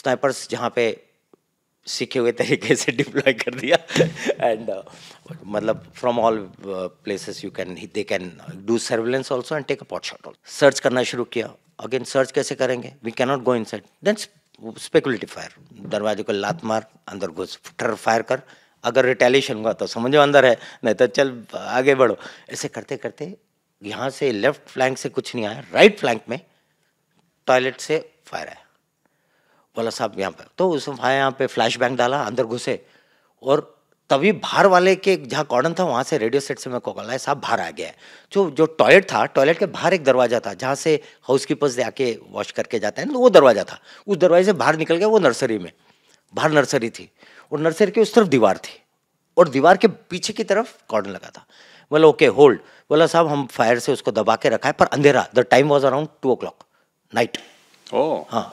snipers जहाँ पे सीखे हुए तरीके से डिप्लॉय कर दिया एंड uh, मतलब from all places you can they can do surveillance also and take a pot shot also search करना शुरू किया अगेन सर्च कैसे करेंगे we cannot go inside then speculative fire दरवाजे को लात मार अंदर घुस टर फायर कर अगर रिटेलिएशन हुआ तो समझो अंदर है नहीं तो चल आगे बढ़ो ऐसे करते करते यहाँ से लेफ्ट फ्लैंक से कुछ नहीं आया राइट फ्लैंक में टॉयलेट से फायर आया बोला साहब यहाँ पर तो उसने भाई यहाँ पे फ्लैश बैंक डाला अंदर घुसे और तभी बाहर वाले के जहाँ कॉर्डन था वहाँ से रेडियो सेट से मैं को कॉल साहब बाहर आ गया है जो जो टॉयलेट था टॉयलेट के बाहर एक दरवाज़ा था जहाँ से हाउस कीपर्स जाके वॉश करके जाते हैं तो वो दरवाज़ा था उस दरवाजे से बाहर निकल गया वो नर्सरी में बाहर नर्सरी थी और नर्सरी की उस तरफ दीवार थी और दीवार के पीछे की तरफ कॉर्डन लगा था बोला ओके होल्ड बोला साहब हम फायर से उसको दबा के रखा है पर अंधेरा the time was around two o'clock night ओ हाँ